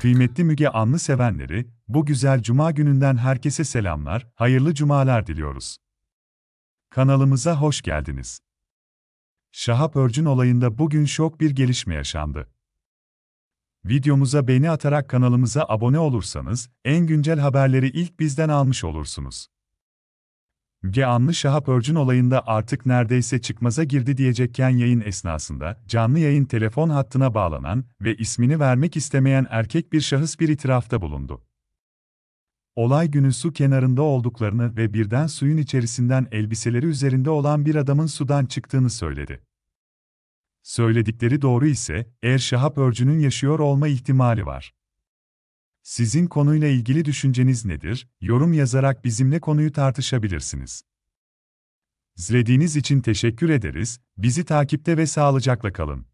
Kıymetli Müge Anlı sevenleri, bu güzel cuma gününden herkese selamlar, hayırlı cumalar diliyoruz. Kanalımıza hoş geldiniz. Şahap Örcün olayında bugün şok bir gelişme yaşandı. Videomuza beğeni atarak kanalımıza abone olursanız, en güncel haberleri ilk bizden almış olursunuz. Geanlı Şahap Örcün olayında artık neredeyse çıkmaza girdi diyecekken yayın esnasında canlı yayın telefon hattına bağlanan ve ismini vermek istemeyen erkek bir şahıs bir itirafta bulundu. Olay günü su kenarında olduklarını ve birden suyun içerisinden elbiseleri üzerinde olan bir adamın sudan çıktığını söyledi. Söyledikleri doğru ise, Er Şahap Örcü'nün yaşıyor olma ihtimali var. Sizin konuyla ilgili düşünceniz nedir? Yorum yazarak bizimle konuyu tartışabilirsiniz. İzlediğiniz için teşekkür ederiz, bizi takipte ve sağlıcakla kalın.